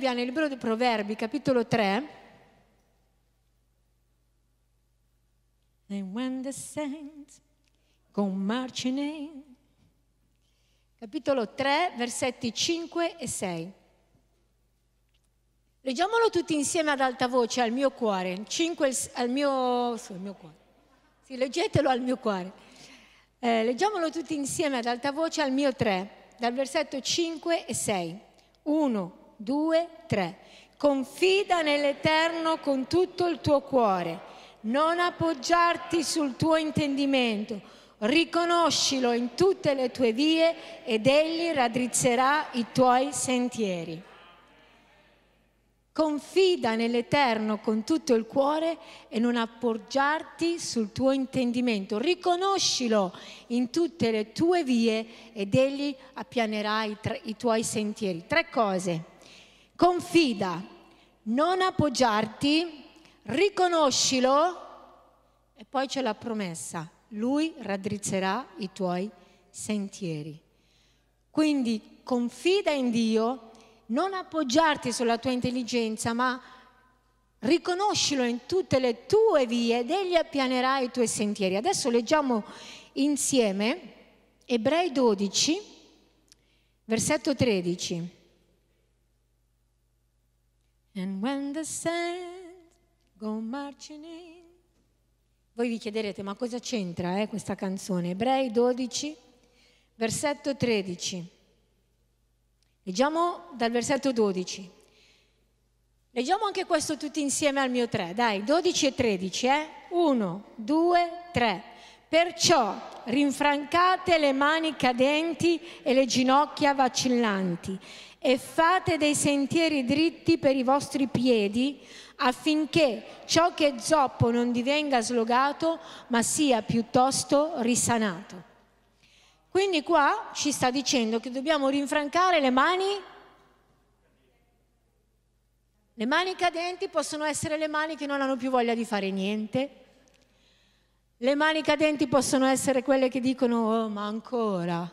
Bibbia, nel libro dei Proverbi, capitolo 3, And when the saints go marching in. Capitolo 3, versetti 5 e 6. Leggiamolo tutti insieme ad alta voce al mio cuore. 5 al mio, sì, al mio cuore. Sì, leggetelo al mio cuore. Eh, leggiamolo tutti insieme ad alta voce al mio 3, dal versetto 5 e 6. 1, due, tre. Confida nell'Eterno con tutto il tuo cuore. Non appoggiarti sul tuo intendimento. Riconoscilo in tutte le tue vie ed egli raddrizzerà i tuoi sentieri. Confida nell'Eterno con tutto il cuore e non appoggiarti sul tuo intendimento. Riconoscilo in tutte le tue vie ed egli appianerà i, tre, i tuoi sentieri. Tre cose. Confida, non appoggiarti, riconoscilo e poi c'è la promessa, lui raddrizzerà i tuoi sentieri. Quindi confida in Dio, non appoggiarti sulla tua intelligenza, ma riconoscilo in tutte le tue vie ed egli appianerà i tuoi sentieri. Adesso leggiamo insieme Ebrei 12, versetto 13. And when the sands go marching in. Voi vi chiederete, ma cosa c'entra eh, questa canzone? Ebrei 12, versetto 13. Leggiamo dal versetto 12. Leggiamo anche questo tutti insieme al mio 3, dai, 12 e 13, eh? 1, 2, 3. Perciò rinfrancate le mani cadenti e le ginocchia vacillanti e fate dei sentieri dritti per i vostri piedi affinché ciò che è zoppo non divenga slogato ma sia piuttosto risanato. Quindi qua ci sta dicendo che dobbiamo rinfrancare le mani. Le mani cadenti possono essere le mani che non hanno più voglia di fare niente. Le mani cadenti possono essere quelle che dicono oh, ma ancora,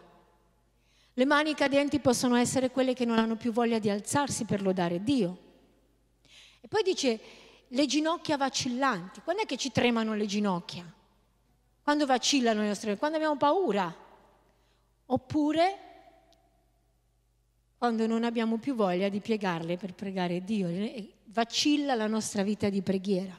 le mani cadenti possono essere quelle che non hanno più voglia di alzarsi per lodare Dio. E poi dice, le ginocchia vacillanti. Quando è che ci tremano le ginocchia? Quando vacillano le nostre, quando abbiamo paura. Oppure quando non abbiamo più voglia di piegarle per pregare Dio. Vacilla la nostra vita di preghiera.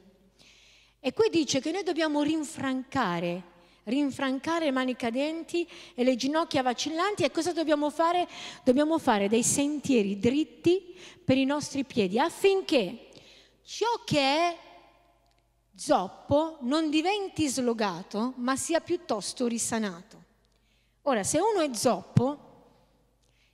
E qui dice che noi dobbiamo rinfrancare rinfrancare le mani cadenti e le ginocchia vacillanti e cosa dobbiamo fare? Dobbiamo fare dei sentieri dritti per i nostri piedi affinché ciò che è zoppo non diventi slogato ma sia piuttosto risanato. Ora, se uno è zoppo,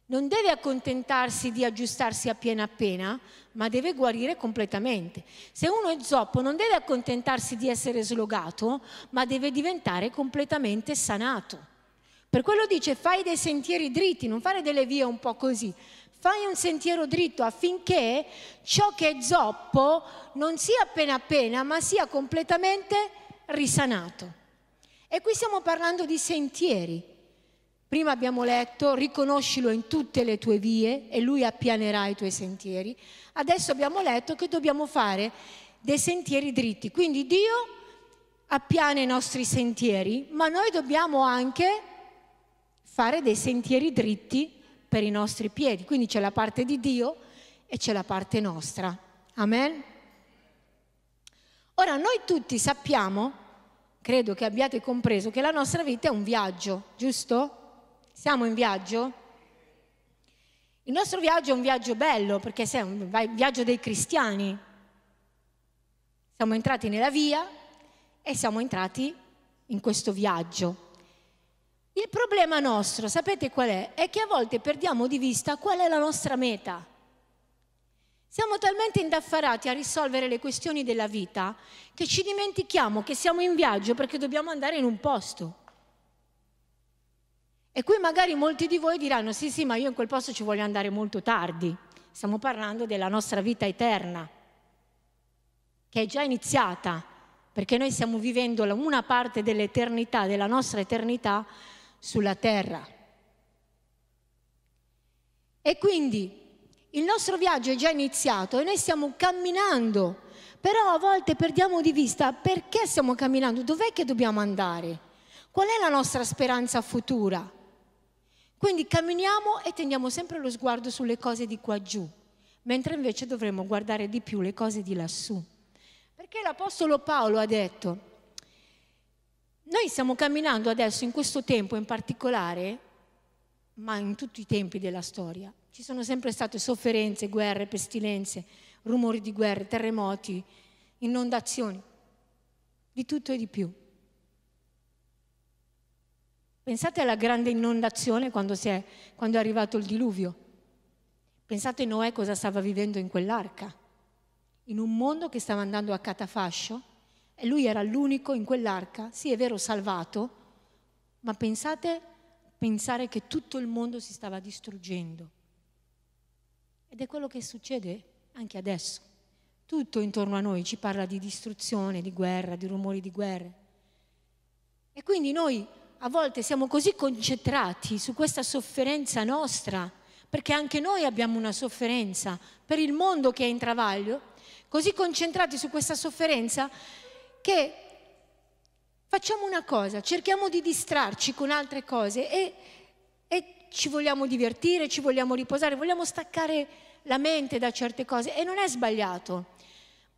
non deve accontentarsi di aggiustarsi appena appena, ma deve guarire completamente. Se uno è zoppo non deve accontentarsi di essere slogato, ma deve diventare completamente sanato. Per quello dice fai dei sentieri dritti, non fare delle vie un po' così. Fai un sentiero dritto affinché ciò che è zoppo non sia appena appena, ma sia completamente risanato. E qui stiamo parlando di sentieri, Prima abbiamo letto, riconoscilo in tutte le tue vie e lui appianerà i tuoi sentieri. Adesso abbiamo letto che dobbiamo fare dei sentieri dritti. Quindi Dio appiana i nostri sentieri, ma noi dobbiamo anche fare dei sentieri dritti per i nostri piedi. Quindi c'è la parte di Dio e c'è la parte nostra. Amen. Ora noi tutti sappiamo, credo che abbiate compreso, che la nostra vita è un viaggio, giusto? Siamo in viaggio? Il nostro viaggio è un viaggio bello perché è un viaggio dei cristiani. Siamo entrati nella via e siamo entrati in questo viaggio. Il problema nostro, sapete qual è? È che a volte perdiamo di vista qual è la nostra meta. Siamo talmente indaffarati a risolvere le questioni della vita che ci dimentichiamo che siamo in viaggio perché dobbiamo andare in un posto. E qui magari molti di voi diranno sì sì ma io in quel posto ci voglio andare molto tardi, stiamo parlando della nostra vita eterna, che è già iniziata, perché noi stiamo vivendo una parte dell'eternità, della nostra eternità sulla terra. E quindi il nostro viaggio è già iniziato e noi stiamo camminando, però a volte perdiamo di vista perché stiamo camminando, dov'è che dobbiamo andare, qual è la nostra speranza futura. Quindi camminiamo e teniamo sempre lo sguardo sulle cose di qua giù, mentre invece dovremmo guardare di più le cose di lassù. Perché l'Apostolo Paolo ha detto, noi stiamo camminando adesso in questo tempo in particolare, ma in tutti i tempi della storia. Ci sono sempre state sofferenze, guerre, pestilenze, rumori di guerre, terremoti, inondazioni, di tutto e di più. Pensate alla grande inondazione quando è, quando è arrivato il diluvio. Pensate Noè cosa stava vivendo in quell'arca, in un mondo che stava andando a catafascio e lui era l'unico in quell'arca, sì è vero salvato, ma pensate pensare che tutto il mondo si stava distruggendo. Ed è quello che succede anche adesso. Tutto intorno a noi ci parla di distruzione, di guerra, di rumori di guerra. E quindi noi a volte siamo così concentrati su questa sofferenza nostra, perché anche noi abbiamo una sofferenza per il mondo che è in travaglio, così concentrati su questa sofferenza che facciamo una cosa, cerchiamo di distrarci con altre cose e, e, ci vogliamo divertire, ci vogliamo riposare, vogliamo staccare la mente da certe cose e non è sbagliato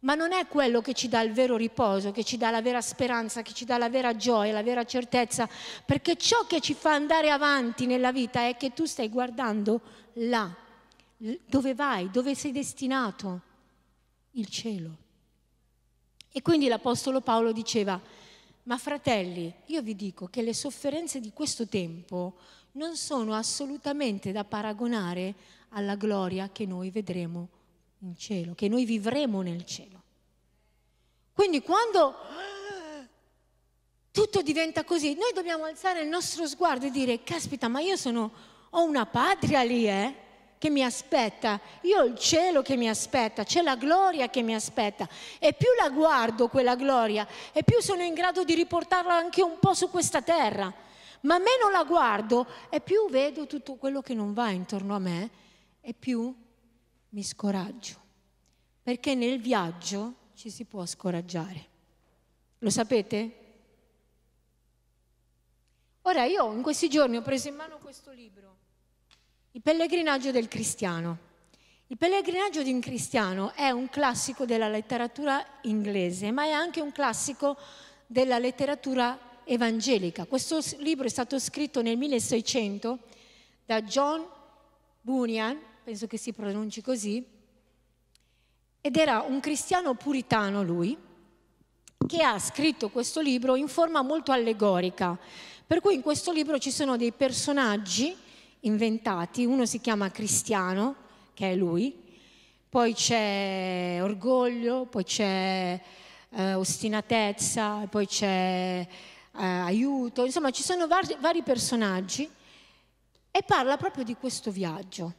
ma non è quello che ci dà il vero riposo, che ci dà la vera speranza, che ci dà la vera gioia, la vera certezza, perché ciò che ci fa andare avanti nella vita è che tu stai guardando là, dove vai, dove sei destinato, il cielo. E quindi l'Apostolo Paolo diceva, ma fratelli, io vi dico che le sofferenze di questo tempo non sono assolutamente da paragonare alla gloria che noi vedremo in cielo, che noi vivremo nel cielo. Quindi quando tutto diventa così, noi dobbiamo alzare il nostro sguardo e dire, caspita, ma io sono, ho una patria lì, eh? che mi aspetta, io ho il cielo che mi aspetta, c'è la gloria che mi aspetta e più la guardo quella gloria e più sono in grado di riportarla anche un po' su questa terra, ma meno la guardo e più vedo tutto quello che non va intorno a me e più mi scoraggio, perché nel viaggio ci si può scoraggiare. Lo sapete? Ora io in questi giorni ho preso in mano questo libro, Il pellegrinaggio del cristiano. Il pellegrinaggio di un cristiano è un classico della letteratura inglese, ma è anche un classico della letteratura evangelica. Questo libro è stato scritto nel 1600 da John Bunyan, penso che si pronunci così, ed era un cristiano puritano lui, che ha scritto questo libro in forma molto allegorica, per cui in questo libro ci sono dei personaggi inventati, uno si chiama Cristiano, che è lui, poi c'è orgoglio, poi c'è eh, ostinatezza, poi c'è eh, aiuto, insomma ci sono vari, vari personaggi e parla proprio di questo viaggio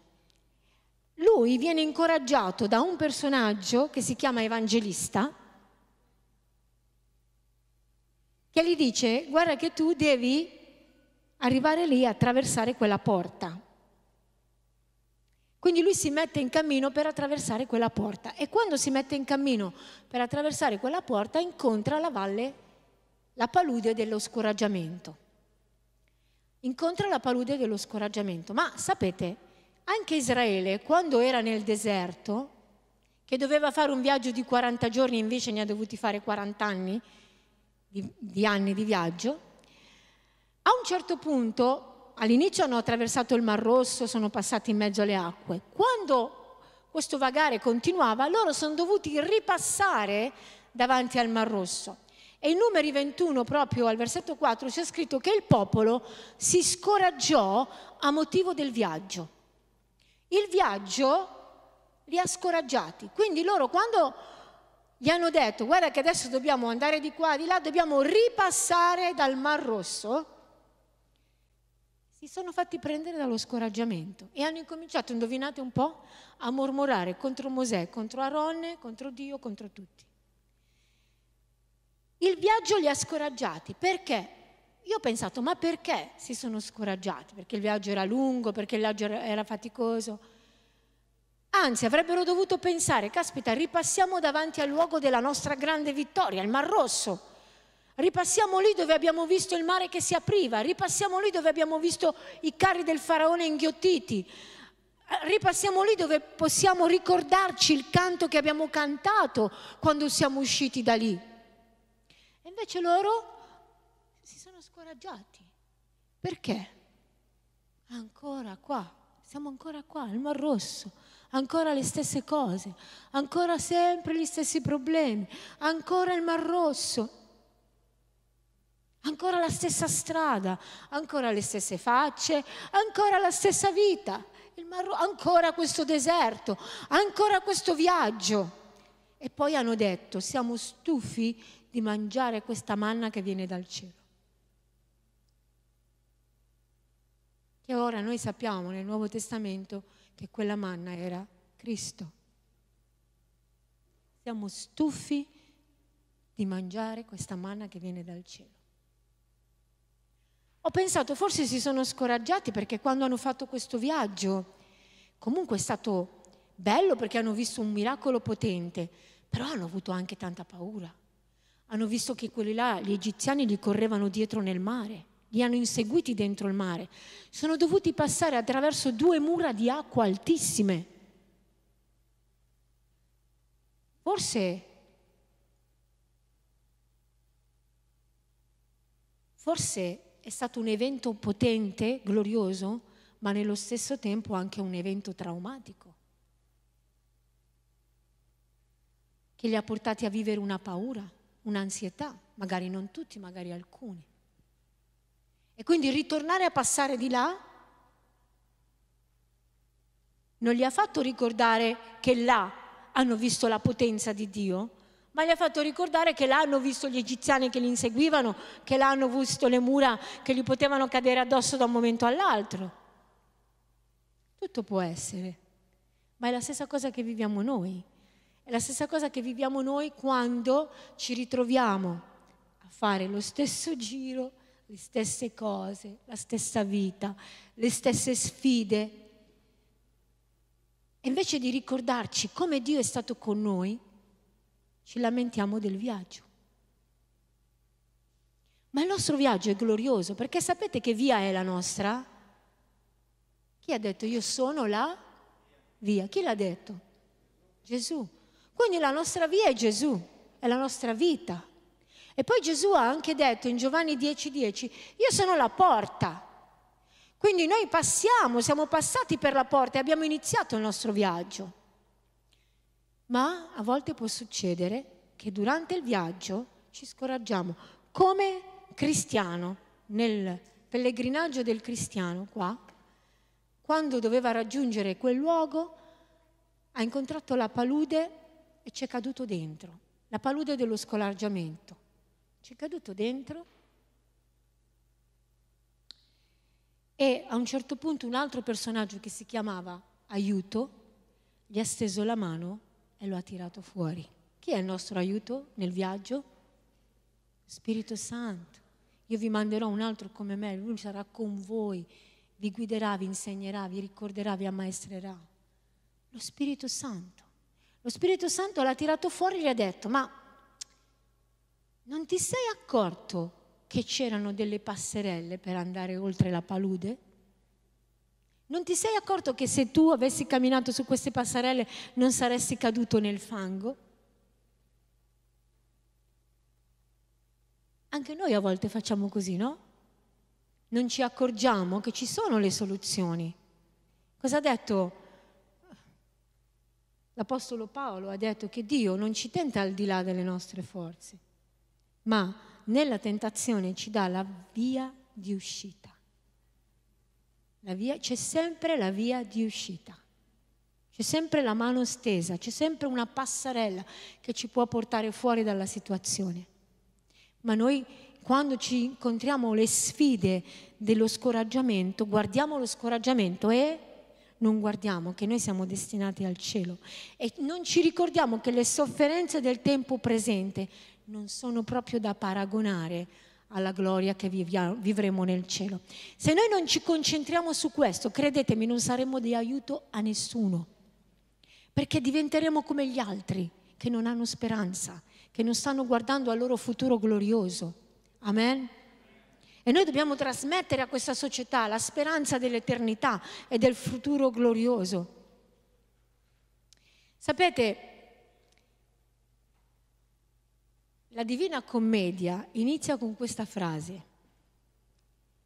lui viene incoraggiato da un personaggio che si chiama evangelista, che gli dice, guarda che tu devi arrivare lì e attraversare quella porta. Quindi lui si mette in cammino per attraversare quella porta e quando si mette in cammino per attraversare quella porta incontra la valle, la palude dello scoraggiamento. Incontra la palude dello scoraggiamento, ma sapete, anche Israele, quando era nel deserto, che doveva fare un viaggio di 40 giorni, invece ne ha dovuti fare 40 anni di, di anni di viaggio, a un certo punto, all'inizio hanno attraversato il Mar Rosso, sono passati in mezzo alle acque. Quando questo vagare continuava, loro sono dovuti ripassare davanti al Mar Rosso. E in numeri 21, proprio al versetto 4, c'è scritto che il popolo si scoraggiò a motivo del viaggio. Il viaggio li ha scoraggiati, quindi loro quando gli hanno detto guarda che adesso dobbiamo andare di qua, di là, dobbiamo ripassare dal Mar Rosso, si sono fatti prendere dallo scoraggiamento e hanno incominciato, indovinate un po', a mormorare contro Mosè, contro Aronne, contro Dio, contro tutti. Il viaggio li ha scoraggiati perché io ho pensato, ma perché si sono scoraggiati? Perché il viaggio era lungo, perché il viaggio era faticoso? Anzi, avrebbero dovuto pensare, caspita, ripassiamo davanti al luogo della nostra grande vittoria, il Mar Rosso. Ripassiamo lì dove abbiamo visto il mare che si apriva, ripassiamo lì dove abbiamo visto i carri del faraone inghiottiti, ripassiamo lì dove possiamo ricordarci il canto che abbiamo cantato quando siamo usciti da lì. E invece loro scoraggiati. Perché? Ancora qua, siamo ancora qua, il Mar Rosso, ancora le stesse cose, ancora sempre gli stessi problemi, ancora il Mar Rosso, ancora la stessa strada, ancora le stesse facce, ancora la stessa vita, Ro- ancora questo deserto, ancora questo viaggio. E poi hanno detto, siamo stufi di mangiare questa manna che viene dal cielo. che ora noi sappiamo nel Nuovo Testamento che quella manna era Cristo. Siamo stufi di mangiare questa manna che viene dal cielo. Ho pensato, forse si sono scoraggiati perché quando hanno fatto questo viaggio, comunque è stato bello perché hanno visto un miracolo potente, però hanno avuto anche tanta paura. Hanno visto che quelli là, gli egiziani, gli correvano dietro nel mare li hanno inseguiti dentro il mare. Sono dovuti passare attraverso due mura di acqua altissime. Forse, forse è stato un evento potente, glorioso, ma nello stesso tempo anche un evento traumatico, che li ha portati a vivere una paura, un'ansietà, magari non tutti, magari alcuni. E quindi ritornare a passare di là non gli ha fatto ricordare che là hanno visto la potenza di Dio, ma gli ha fatto ricordare che là hanno visto gli egiziani che li inseguivano, che là hanno visto le mura che gli potevano cadere addosso da un momento all'altro. Tutto può essere, ma è la stessa cosa che viviamo noi. È la stessa cosa che viviamo noi quando ci ritroviamo a fare lo stesso giro le stesse cose, la stessa vita, le stesse sfide. E invece di ricordarci come Dio è stato con noi, ci lamentiamo del viaggio. Ma il nostro viaggio è glorioso perché sapete che via è la nostra? Chi ha detto io sono la via? Chi l'ha detto? Gesù. Quindi la nostra via è Gesù, è la nostra vita. E poi Gesù ha anche detto in Giovanni 10:10, 10, io sono la porta. Quindi noi passiamo, siamo passati per la porta e abbiamo iniziato il nostro viaggio. Ma a volte può succedere che durante il viaggio ci scoraggiamo. Come cristiano, nel pellegrinaggio del cristiano qua, quando doveva raggiungere quel luogo, ha incontrato la palude e ci è caduto dentro, la palude dello scoraggiamento. Ci è caduto dentro e a un certo punto un altro personaggio che si chiamava Aiuto gli ha steso la mano e lo ha tirato fuori. Chi è il nostro aiuto nel viaggio? Spirito Santo. Io vi manderò un altro come me, lui sarà con voi, vi guiderà, vi insegnerà, vi ricorderà, vi ammaestrerà. Lo Spirito Santo. Lo Spirito Santo l'ha tirato fuori e gli ha detto, ma non ti sei accorto che c'erano delle passerelle per andare oltre la palude? Non ti sei accorto che se tu avessi camminato su queste passerelle non saresti caduto nel fango? Anche noi a volte facciamo così, no? Non ci accorgiamo che ci sono le soluzioni. Cosa ha detto? L'Apostolo Paolo ha detto che Dio non ci tenta al di là delle nostre forze ma nella tentazione ci dà la via di uscita. Via, c'è sempre la via di uscita. C'è sempre la mano stesa, c'è sempre una passarella che ci può portare fuori dalla situazione. Ma noi quando ci incontriamo le sfide dello scoraggiamento, guardiamo lo scoraggiamento e non guardiamo che noi siamo destinati al cielo e non ci ricordiamo che le sofferenze del tempo presente non sono proprio da paragonare alla gloria che vivremo nel cielo. Se noi non ci concentriamo su questo, credetemi, non saremo di aiuto a nessuno, perché diventeremo come gli altri che non hanno speranza, che non stanno guardando al loro futuro glorioso. Amen? E noi dobbiamo trasmettere a questa società la speranza dell'eternità e del futuro glorioso. Sapete, La Divina Commedia inizia con questa frase.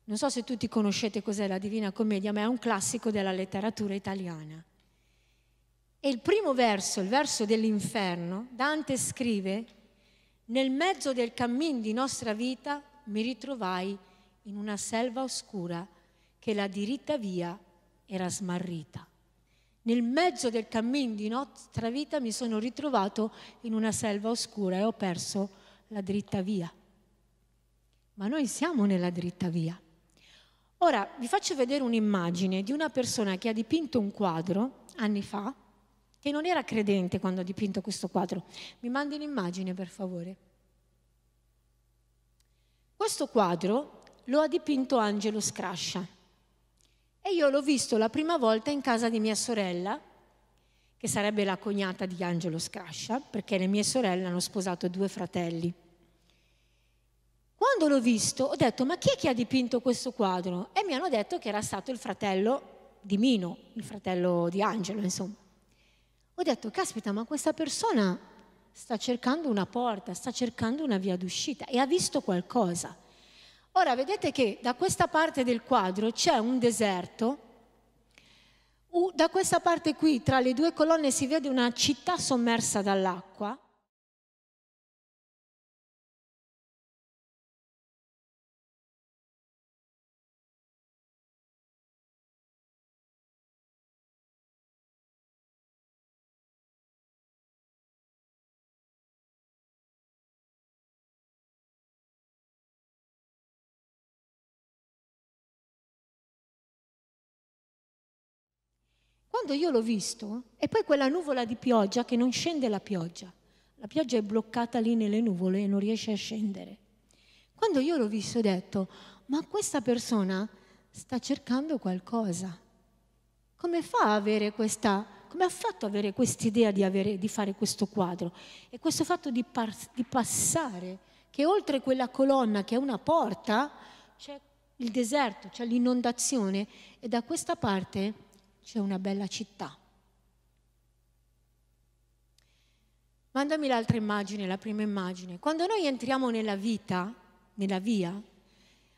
Non so se tutti conoscete cos'è la Divina Commedia, ma è un classico della letteratura italiana. E il primo verso, il verso dell'inferno, Dante scrive, nel mezzo del cammin di nostra vita mi ritrovai in una selva oscura che la diritta via era smarrita. Nel mezzo del cammin di nostra vita mi sono ritrovato in una selva oscura e ho perso la la dritta via. Ma noi siamo nella dritta via. Ora vi faccio vedere un'immagine di una persona che ha dipinto un quadro anni fa, che non era credente quando ha dipinto questo quadro. Mi mandi un'immagine per favore. Questo quadro lo ha dipinto Angelo Scrascia e io l'ho visto la prima volta in casa di mia sorella, che sarebbe la cognata di Angelo Scrascia, perché le mie sorelle hanno sposato due fratelli. Quando l'ho visto ho detto ma chi è che ha dipinto questo quadro? E mi hanno detto che era stato il fratello di Mino, il fratello di Angelo, insomma. Ho detto, caspita, ma questa persona sta cercando una porta, sta cercando una via d'uscita e ha visto qualcosa. Ora vedete che da questa parte del quadro c'è un deserto, da questa parte qui tra le due colonne si vede una città sommersa dall'acqua. quando io l'ho visto, e poi quella nuvola di pioggia che non scende la pioggia, la pioggia è bloccata lì nelle nuvole e non riesce a scendere. Quando io l'ho visto ho detto, ma questa persona sta cercando qualcosa. Come fa a avere questa, come ha fatto ad avere quest'idea di, di fare questo quadro? E questo fatto di, par, di passare, che oltre quella colonna che è una porta, c'è il deserto, c'è l'inondazione e da questa parte c'è una bella città. Mandami l'altra immagine, la prima immagine. Quando noi entriamo nella vita, nella via,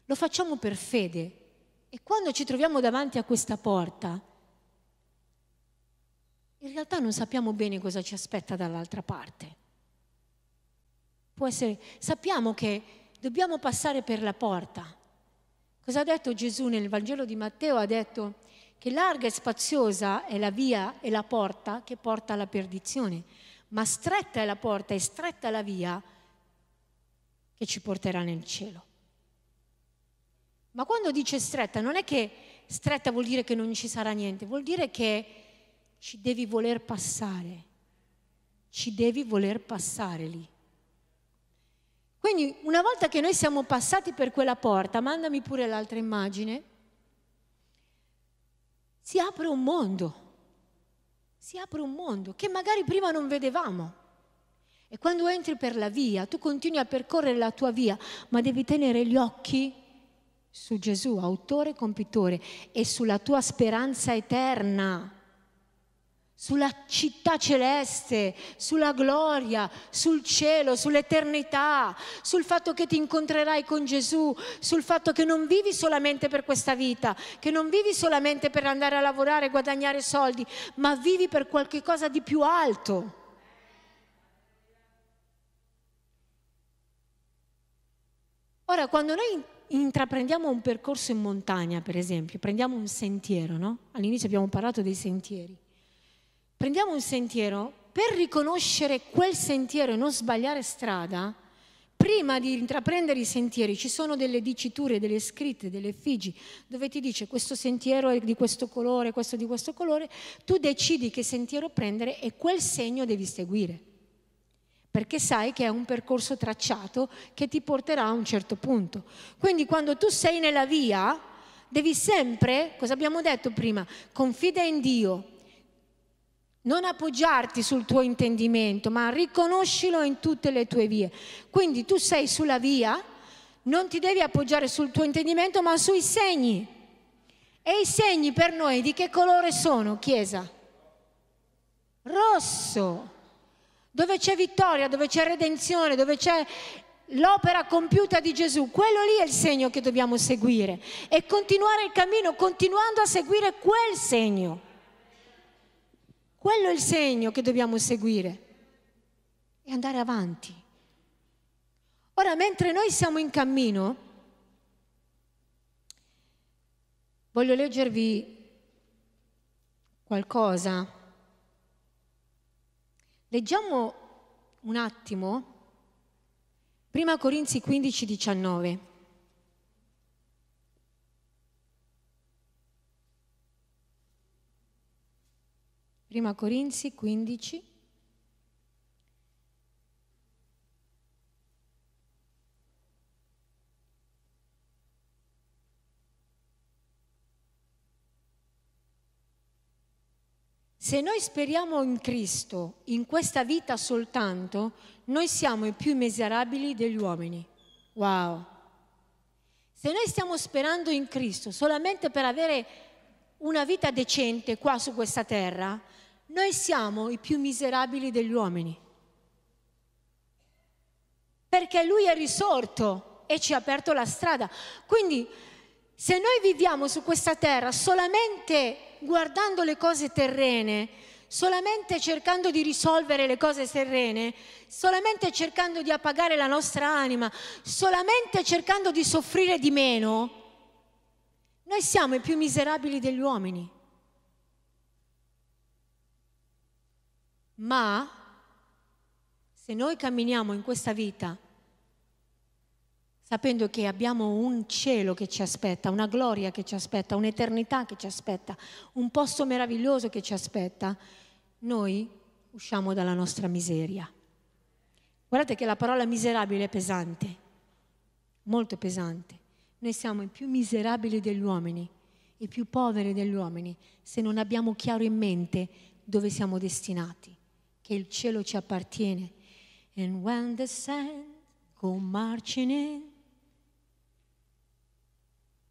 lo facciamo per fede. E quando ci troviamo davanti a questa porta, in realtà non sappiamo bene cosa ci aspetta dall'altra parte. Può essere, sappiamo che dobbiamo passare per la porta. Cosa ha detto Gesù nel Vangelo di Matteo? Ha detto, che larga e spaziosa è la via e la porta che porta alla perdizione, ma stretta è la porta e stretta la via che ci porterà nel cielo. Ma quando dice stretta, non è che stretta vuol dire che non ci sarà niente, vuol dire che ci devi voler passare, ci devi voler passare lì. Quindi una volta che noi siamo passati per quella porta, mandami pure l'altra immagine, si apre un mondo, si apre un mondo che magari prima non vedevamo. E quando entri per la via, tu continui a percorrere la tua via, ma devi tenere gli occhi su Gesù, autore e compitore, e sulla tua speranza eterna sulla città celeste, sulla gloria, sul cielo, sull'eternità, sul fatto che ti incontrerai con Gesù, sul fatto che non vivi solamente per questa vita, che non vivi solamente per andare a lavorare e guadagnare soldi, ma vivi per qualche cosa di più alto. Ora, quando noi intraprendiamo un percorso in montagna, per esempio, prendiamo un sentiero, no? All'inizio abbiamo parlato dei sentieri prendiamo un sentiero, per riconoscere quel sentiero e non sbagliare strada, prima di intraprendere i sentieri ci sono delle diciture, delle scritte, delle effigi dove ti dice questo sentiero è di questo colore, questo di questo colore, tu decidi che sentiero prendere e quel segno devi seguire, perché sai che è un percorso tracciato che ti porterà a un certo punto. Quindi quando tu sei nella via, devi sempre, cosa abbiamo detto prima, confida in Dio, non appoggiarti sul tuo intendimento, ma riconoscilo in tutte le tue vie. Quindi tu sei sulla via, non ti devi appoggiare sul tuo intendimento, ma sui segni. E i segni per noi di che colore sono, Chiesa? Rosso. Dove c'è vittoria, dove c'è redenzione, dove c'è l'opera compiuta di Gesù, quello lì è il segno che dobbiamo seguire e continuare il cammino continuando a seguire quel segno. Quello è il segno che dobbiamo seguire e andare avanti. Ora, mentre noi siamo in cammino, voglio leggervi qualcosa. Leggiamo un attimo prima Corinzi 15, 19. 1 Corinzi 15. Se noi speriamo in Cristo, in questa vita soltanto, noi siamo i più miserabili degli uomini. Wow! Se noi stiamo sperando in Cristo solamente per avere una vita decente qua su questa terra, noi siamo i più miserabili degli uomini, perché Lui è risorto e ci ha aperto la strada. Quindi se noi viviamo su questa terra solamente guardando le cose terrene, solamente cercando di risolvere le cose terrene, solamente cercando di appagare la nostra anima, solamente cercando di soffrire di meno, noi siamo i più miserabili degli uomini. Ma se noi camminiamo in questa vita sapendo che abbiamo un cielo che ci aspetta, una gloria che ci aspetta, un'eternità che ci aspetta, un posto meraviglioso che ci aspetta, noi usciamo dalla nostra miseria. Guardate che la parola miserabile è pesante, molto pesante. Noi siamo i più miserabili degli uomini, i più poveri degli uomini, se non abbiamo chiaro in mente dove siamo destinati che il cielo ci appartiene. And when the sand go marching in.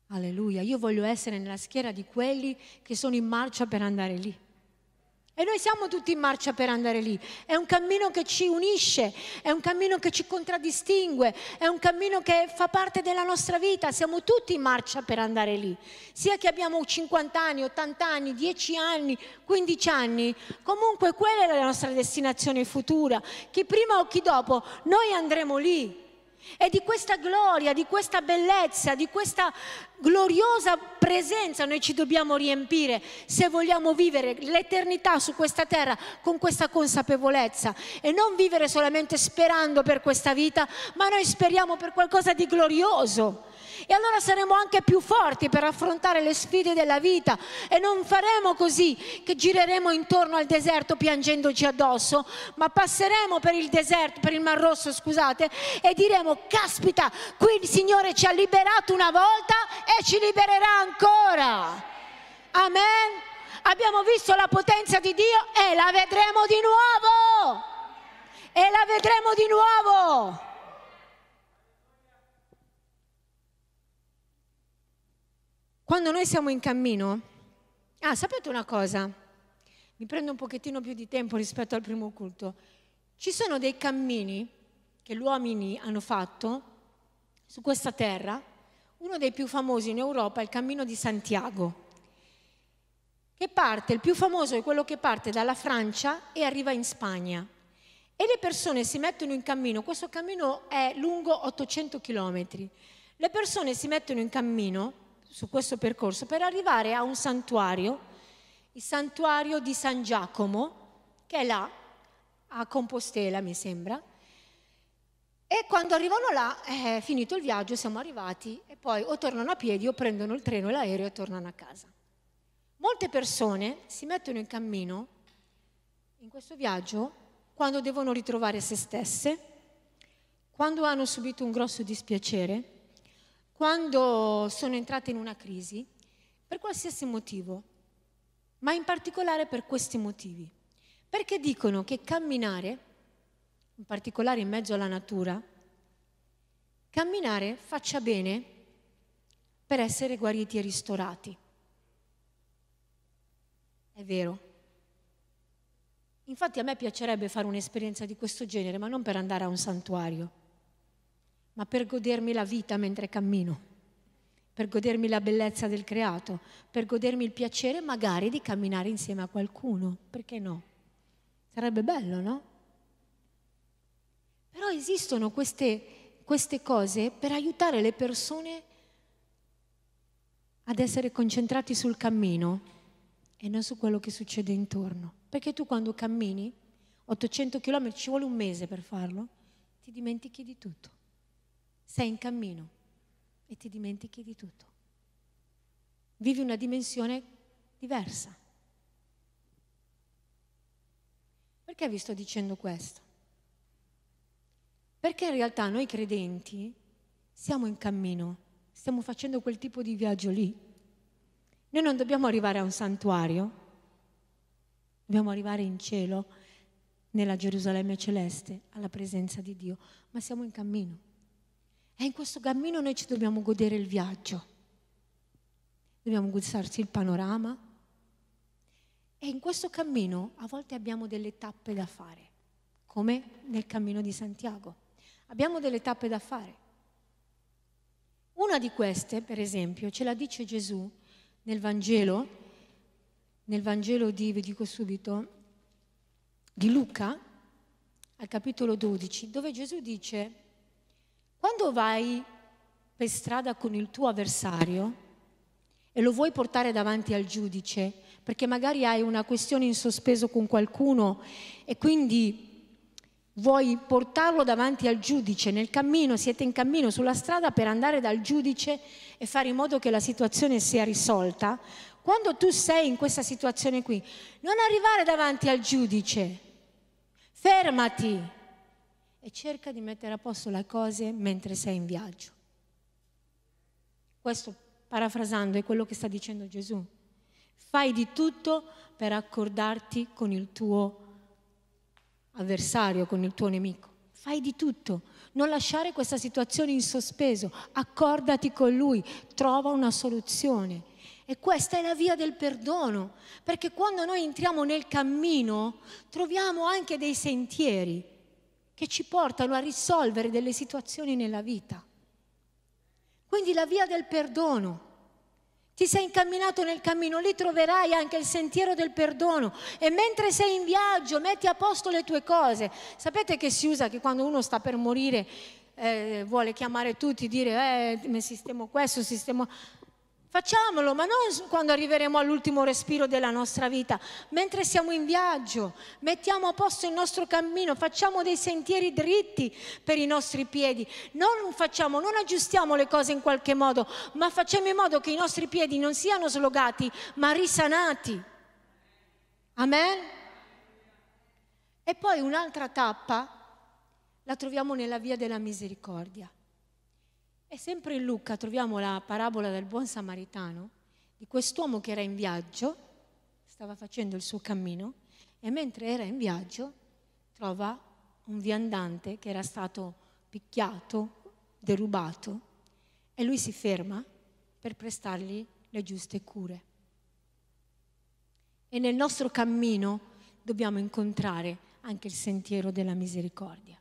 Alleluia, io voglio essere nella schiera di quelli che sono in marcia per andare lì. E noi siamo tutti in marcia per andare lì. È un cammino che ci unisce, è un cammino che ci contraddistingue, è un cammino che fa parte della nostra vita. Siamo tutti in marcia per andare lì. Sia che abbiamo 50 anni, 80 anni, 10 anni, 15 anni, comunque quella è la nostra destinazione futura. Chi prima o chi dopo, noi andremo lì. E di questa gloria, di questa bellezza, di questa gloriosa presenza noi ci dobbiamo riempire se vogliamo vivere l'eternità su questa terra con questa consapevolezza e non vivere solamente sperando per questa vita, ma noi speriamo per qualcosa di glorioso e allora saremo anche più forti per affrontare le sfide della vita e non faremo così che gireremo intorno al deserto piangendoci addosso, ma passeremo per il deserto, per il Mar Rosso, scusate, e diremo, caspita, qui il Signore ci ha liberato una volta e ci libererà ancora. Amen. Abbiamo visto la potenza di Dio e la vedremo di nuovo. E la vedremo di nuovo. Quando noi siamo in cammino, ah, sapete una cosa? Mi prendo un pochettino più di tempo rispetto al primo culto. Ci sono dei cammini che gli uomini hanno fatto su questa terra. Uno dei più famosi in Europa è il cammino di Santiago, che parte, il più famoso è quello che parte dalla Francia e arriva in Spagna. E le persone si mettono in cammino, questo cammino è lungo 800 km, le persone si mettono in cammino su questo percorso per arrivare a un santuario, il santuario di San Giacomo, che è là, a Compostela mi sembra. E quando arrivano là, eh, è finito il viaggio, siamo arrivati e poi o tornano a piedi o prendono il treno e l'aereo e tornano a casa. Molte persone si mettono in cammino in questo viaggio quando devono ritrovare se stesse, quando hanno subito un grosso dispiacere, quando sono entrate in una crisi, per qualsiasi motivo, ma in particolare per questi motivi. Perché dicono che camminare, in particolare in mezzo alla natura, camminare faccia bene per essere guariti e ristorati. È vero. Infatti a me piacerebbe fare un'esperienza di questo genere, ma non per andare a un santuario ma per godermi la vita mentre cammino, per godermi la bellezza del creato, per godermi il piacere magari di camminare insieme a qualcuno, perché no? Sarebbe bello, no? Però esistono queste, queste cose per aiutare le persone ad essere concentrati sul cammino e non su quello che succede intorno. Perché tu quando cammini 800 km, ci vuole un mese per farlo, ti dimentichi di tutto sei in cammino e ti dimentichi di tutto. Vivi una dimensione diversa. Perché vi sto dicendo questo? Perché in realtà noi credenti siamo in cammino, stiamo facendo quel tipo di viaggio lì. Noi non dobbiamo arrivare a un santuario, dobbiamo arrivare in cielo, nella Gerusalemme celeste, alla presenza di Dio, ma siamo in cammino. E in questo cammino noi ci dobbiamo godere il viaggio, dobbiamo gustarci il panorama. E in questo cammino a volte abbiamo delle tappe da fare, come nel cammino di Santiago. Abbiamo delle tappe da fare. Una di queste, per esempio, ce la dice Gesù nel Vangelo, nel Vangelo di, vi dico subito, di Luca, al capitolo 12, dove Gesù dice quando vai per strada con il tuo avversario e lo vuoi portare davanti al giudice, perché magari hai una questione in sospeso con qualcuno e quindi vuoi portarlo davanti al giudice, nel cammino, siete in cammino sulla strada per andare dal giudice e fare in modo che la situazione sia risolta, quando tu sei in questa situazione qui, non arrivare davanti al giudice, fermati e cerca di mettere a posto le cose mentre sei in viaggio. Questo, parafrasando, è quello che sta dicendo Gesù. Fai di tutto per accordarti con il tuo avversario, con il tuo nemico. Fai di tutto. Non lasciare questa situazione in sospeso. Accordati con lui. Trova una soluzione. E questa è la via del perdono. Perché quando noi entriamo nel cammino, troviamo anche dei sentieri che ci portano a risolvere delle situazioni nella vita. Quindi la via del perdono. Ti sei incamminato nel cammino, lì troverai anche il sentiero del perdono. E mentre sei in viaggio, metti a posto le tue cose. Sapete che si usa che quando uno sta per morire eh, vuole chiamare tutti, dire eh, sistemo questo, sistemo... Facciamolo, ma non quando arriveremo all'ultimo respiro della nostra vita, mentre siamo in viaggio. Mettiamo a posto il nostro cammino, facciamo dei sentieri dritti per i nostri piedi. Non, facciamo, non aggiustiamo le cose in qualche modo, ma facciamo in modo che i nostri piedi non siano slogati, ma risanati. Amen? E poi un'altra tappa la troviamo nella via della misericordia. E sempre in Luca troviamo la parabola del buon samaritano, di quest'uomo che era in viaggio, stava facendo il suo cammino, e mentre era in viaggio trova un viandante che era stato picchiato, derubato, e lui si ferma per prestargli le giuste cure. E nel nostro cammino dobbiamo incontrare anche il sentiero della misericordia.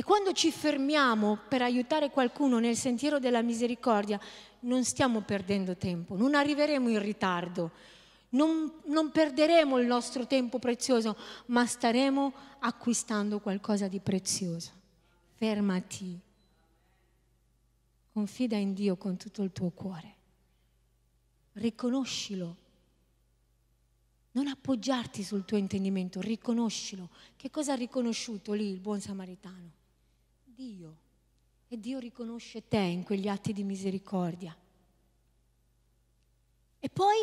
E quando ci fermiamo per aiutare qualcuno nel sentiero della misericordia, non stiamo perdendo tempo, non arriveremo in ritardo, non, non perderemo il nostro tempo prezioso, ma staremo acquistando qualcosa di prezioso. Fermati, confida in Dio con tutto il tuo cuore, riconoscilo non appoggiarti sul tuo intendimento, riconoscilo. Che cosa ha riconosciuto lì il buon samaritano? Dio e Dio riconosce te in quegli atti di misericordia. E poi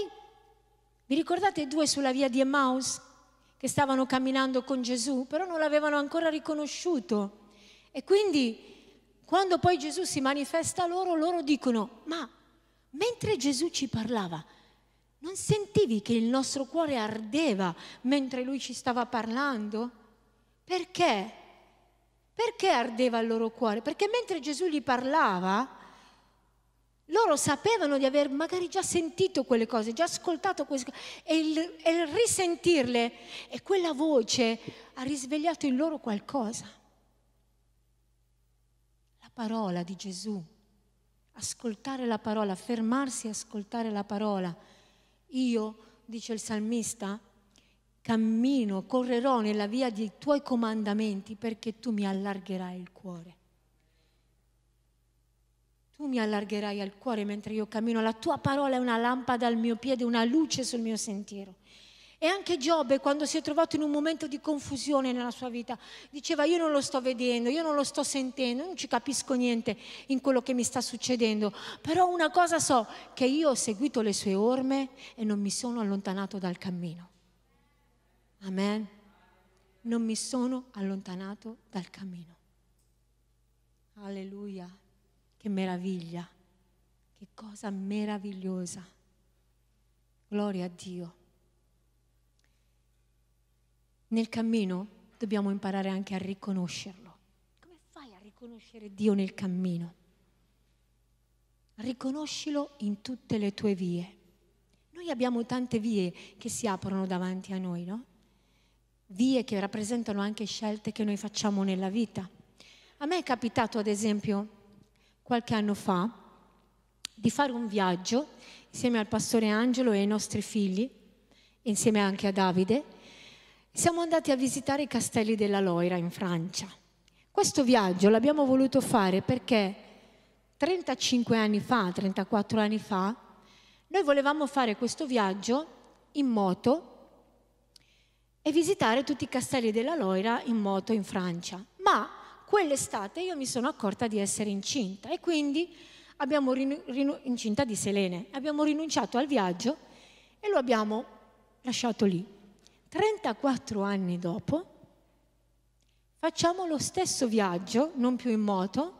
vi ricordate i due sulla via di Emmaus che stavano camminando con Gesù, però non l'avevano ancora riconosciuto. E quindi quando poi Gesù si manifesta loro, loro dicono, ma mentre Gesù ci parlava, non sentivi che il nostro cuore ardeva mentre lui ci stava parlando? Perché perché ardeva il loro cuore? Perché mentre Gesù gli parlava, loro sapevano di aver magari già sentito quelle cose, già ascoltato queste cose, e il, e il risentirle, e quella voce ha risvegliato in loro qualcosa. La parola di Gesù, ascoltare la parola, fermarsi e ascoltare la parola. Io, dice il salmista, cammino, correrò nella via dei tuoi comandamenti perché tu mi allargherai il cuore. Tu mi allargherai al cuore mentre io cammino, la tua parola è una lampada al mio piede, una luce sul mio sentiero. E anche Giobbe, quando si è trovato in un momento di confusione nella sua vita, diceva io non lo sto vedendo, io non lo sto sentendo, non ci capisco niente in quello che mi sta succedendo, però una cosa so, che io ho seguito le sue orme e non mi sono allontanato dal cammino. Amen. Non mi sono allontanato dal cammino. Alleluia. Che meraviglia. Che cosa meravigliosa. Gloria a Dio. Nel cammino dobbiamo imparare anche a riconoscerlo. Come fai a riconoscere Dio nel cammino? Riconoscilo in tutte le tue vie. Noi abbiamo tante vie che si aprono davanti a noi, no? vie che rappresentano anche scelte che noi facciamo nella vita. A me è capitato, ad esempio, qualche anno fa, di fare un viaggio insieme al pastore Angelo e ai nostri figli, insieme anche a Davide. Siamo andati a visitare i castelli della Loira in Francia. Questo viaggio l'abbiamo voluto fare perché 35 anni fa, 34 anni fa, noi volevamo fare questo viaggio in moto e visitare tutti i castelli della Loira in moto in Francia. Ma quell'estate io mi sono accorta di essere incinta e quindi abbiamo rin- rin- incinta di Selene, abbiamo rinunciato al viaggio e lo abbiamo lasciato lì. 34 anni dopo facciamo lo stesso viaggio, non più in moto,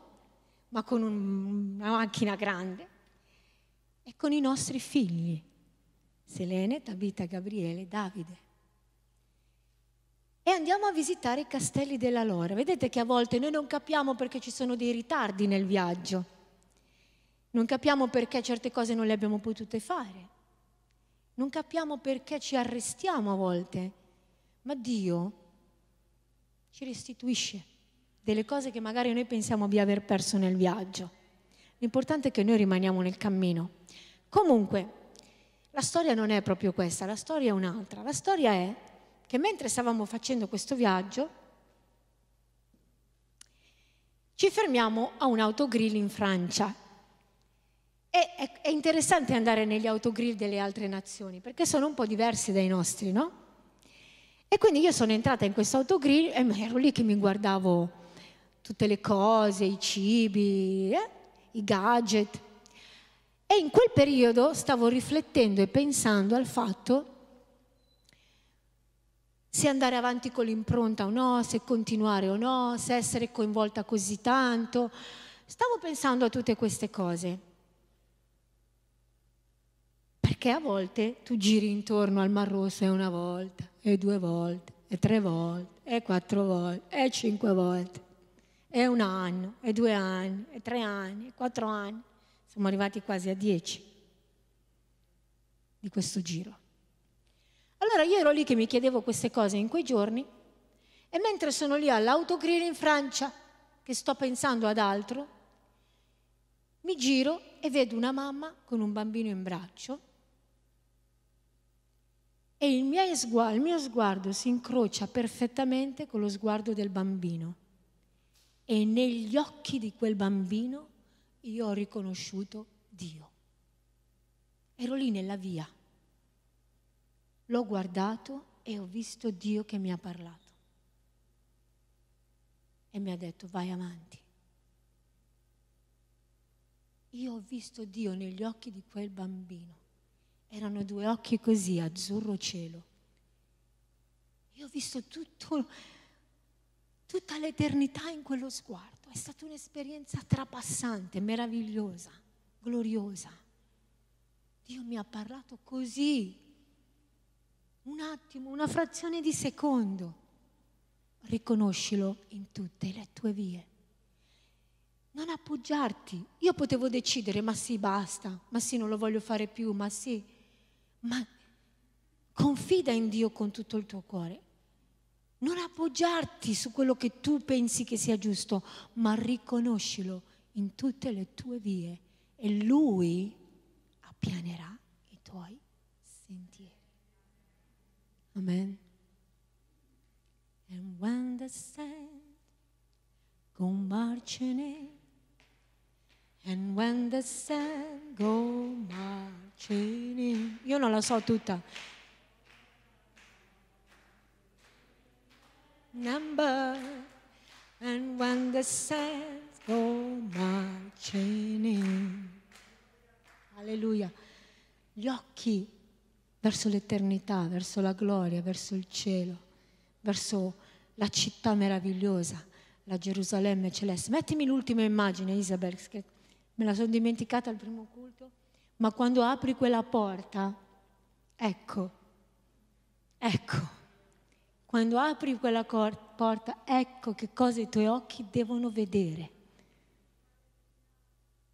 ma con un- una macchina grande e con i nostri figli, Selene, Tabita, Gabriele, Davide e andiamo a visitare i castelli della Lora. Vedete che a volte noi non capiamo perché ci sono dei ritardi nel viaggio, non capiamo perché certe cose non le abbiamo potute fare, non capiamo perché ci arrestiamo a volte, ma Dio ci restituisce delle cose che magari noi pensiamo di aver perso nel viaggio. L'importante è che noi rimaniamo nel cammino. Comunque, la storia non è proprio questa, la storia è un'altra. La storia è che mentre stavamo facendo questo viaggio ci fermiamo a un autogrill in Francia. E è interessante andare negli autogrill delle altre nazioni perché sono un po' diversi dai nostri, no? E quindi io sono entrata in questo autogrill e ero lì che mi guardavo tutte le cose, i cibi, eh? i gadget. E in quel periodo stavo riflettendo e pensando al fatto se andare avanti con l'impronta o no, se continuare o no, se essere coinvolta così tanto. Stavo pensando a tutte queste cose. Perché a volte tu giri intorno al Mar Rosso e una volta, e due volte, e tre volte, e quattro volte, e cinque volte, e un anno, e due anni, e tre anni, e quattro anni. Siamo arrivati quasi a dieci di questo giro. Allora io ero lì che mi chiedevo queste cose in quei giorni e mentre sono lì all'autogrill in Francia, che sto pensando ad altro, mi giro e vedo una mamma con un bambino in braccio e il mio, sguardo, il mio sguardo si incrocia perfettamente con lo sguardo del bambino e negli occhi di quel bambino io ho riconosciuto Dio. Ero lì nella via l'ho guardato e ho visto Dio che mi ha parlato. E mi ha detto vai avanti. Io ho visto Dio negli occhi di quel bambino. Erano due occhi così, azzurro cielo. Io ho visto tutto, tutta l'eternità in quello sguardo. È stata un'esperienza trapassante, meravigliosa, gloriosa. Dio mi ha parlato così un attimo, una frazione di secondo, riconoscilo in tutte le tue vie. Non appoggiarti. Io potevo decidere, ma sì, basta, ma sì, non lo voglio fare più, ma sì, ma confida in Dio con tutto il tuo cuore. Non appoggiarti su quello che tu pensi che sia giusto, ma riconoscilo in tutte le tue vie e Lui appianerà i tuoi Amen. And when the sand go marching in, and when the sand go marching in. Io non la so tutta. Number, and when the sand go marching in. Alleluia. Gli occhi verso l'eternità, verso la gloria, verso il cielo, verso la città meravigliosa, la Gerusalemme celeste. Mettimi l'ultima immagine, Isabel, che me la sono dimenticata al primo culto, ma quando apri quella porta, ecco, ecco, quando apri quella porta, ecco che cosa i tuoi occhi devono vedere.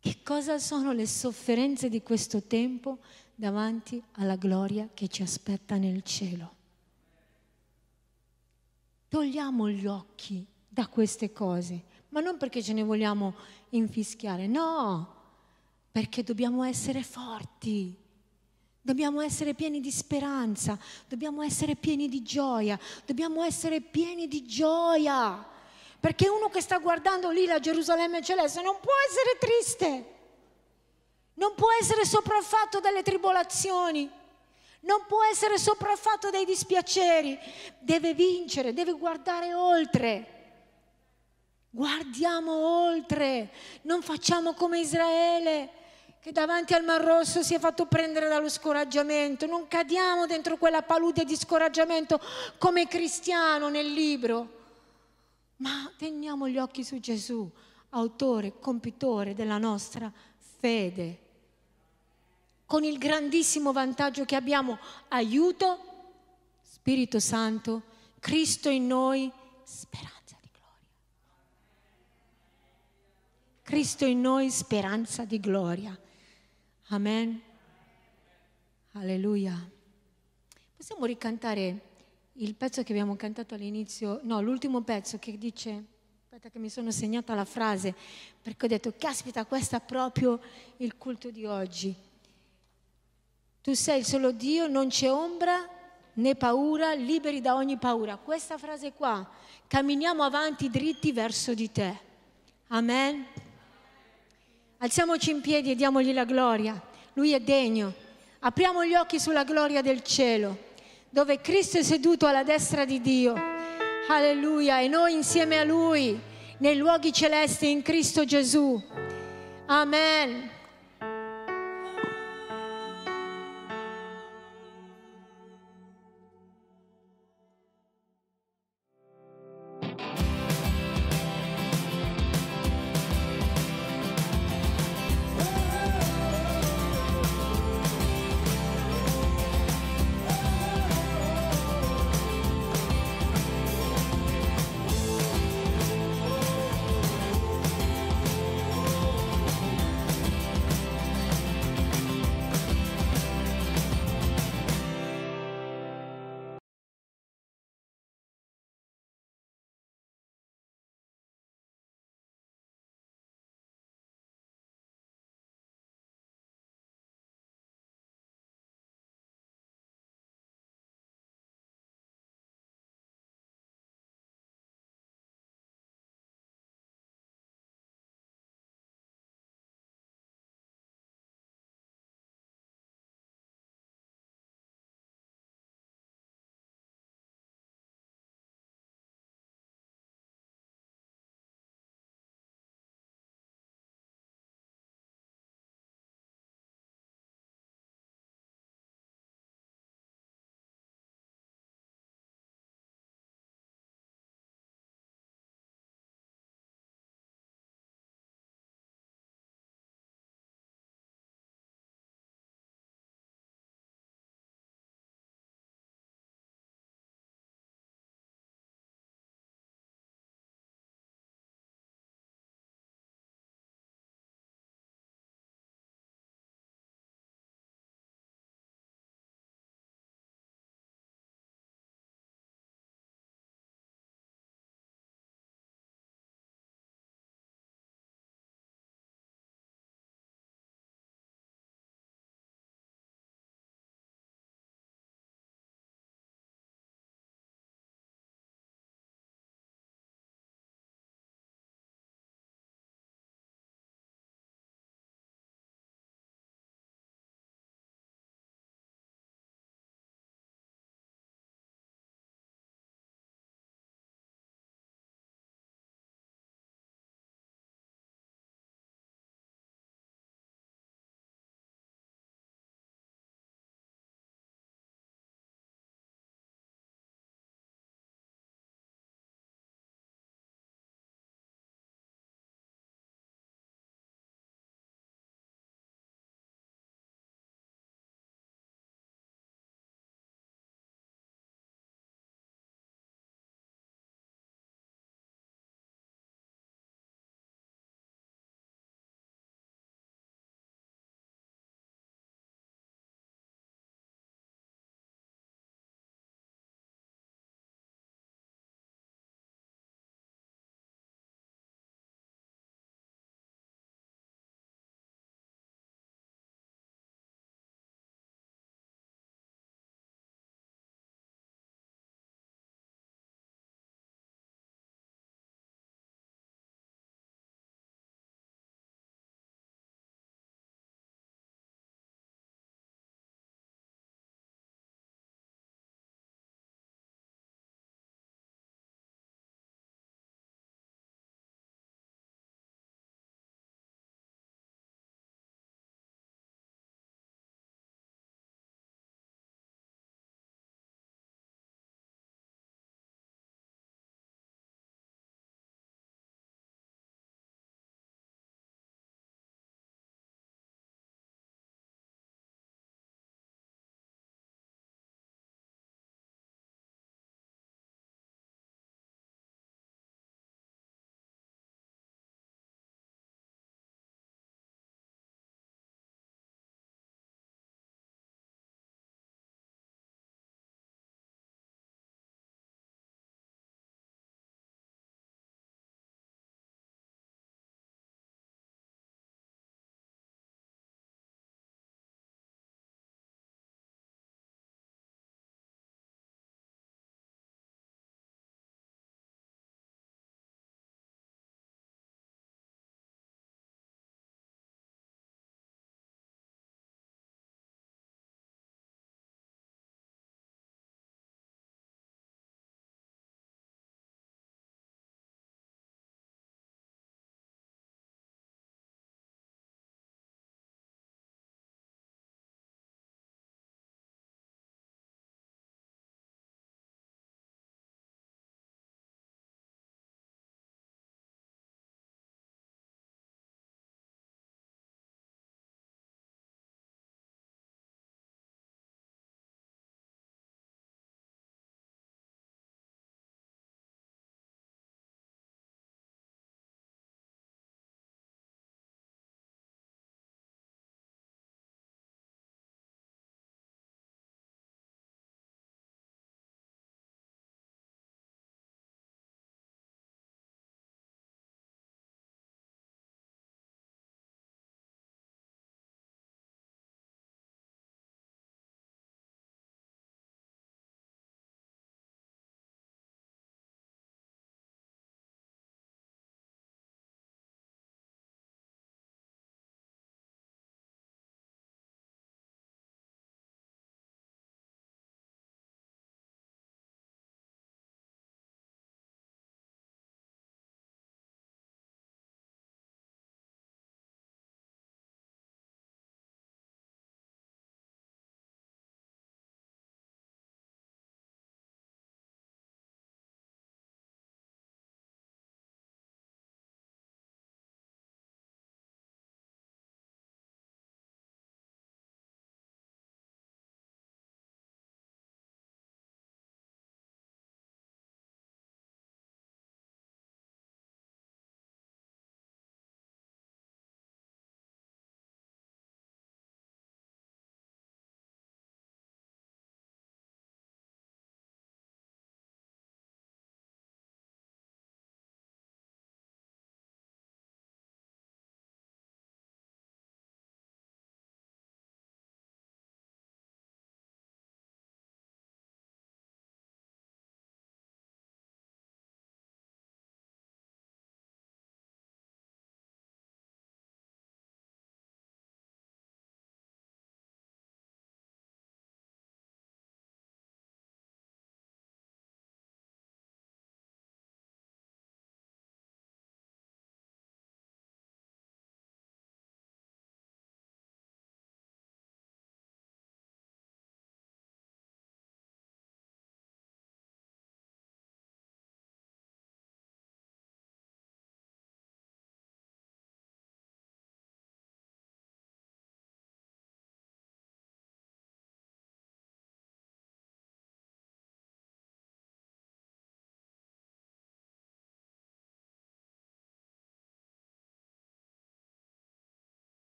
Che cosa sono le sofferenze di questo tempo? davanti alla gloria che ci aspetta nel cielo. Togliamo gli occhi da queste cose, ma non perché ce ne vogliamo infischiare, no, perché dobbiamo essere forti. Dobbiamo essere pieni di speranza, dobbiamo essere pieni di gioia, dobbiamo essere pieni di gioia. Perché uno che sta guardando lì la Gerusalemme celeste non può essere triste non può essere sopraffatto dalle tribolazioni, non può essere sopraffatto dai dispiaceri, deve vincere, deve guardare oltre. Guardiamo oltre, non facciamo come Israele che davanti al Mar Rosso si è fatto prendere dallo scoraggiamento, non cadiamo dentro quella palude di scoraggiamento come cristiano nel libro, ma teniamo gli occhi su Gesù, autore, compitore della nostra fede con il grandissimo vantaggio che abbiamo aiuto, Spirito Santo, Cristo in noi, speranza di gloria. Cristo in noi, speranza di gloria. Amen. Alleluia. Possiamo ricantare il pezzo che abbiamo cantato all'inizio, no, l'ultimo pezzo che dice, aspetta che mi sono segnata la frase, perché ho detto, caspita, questo è proprio il culto di oggi. Tu sei il solo Dio, non c'è ombra né paura, liberi da ogni paura. Questa frase qua, camminiamo avanti dritti verso di te. Amen. Alziamoci in piedi e diamogli la gloria. Lui è degno. Apriamo gli occhi sulla gloria del cielo, dove Cristo è seduto alla destra di Dio. Alleluia. E noi insieme a Lui, nei luoghi celesti in Cristo Gesù. Amen.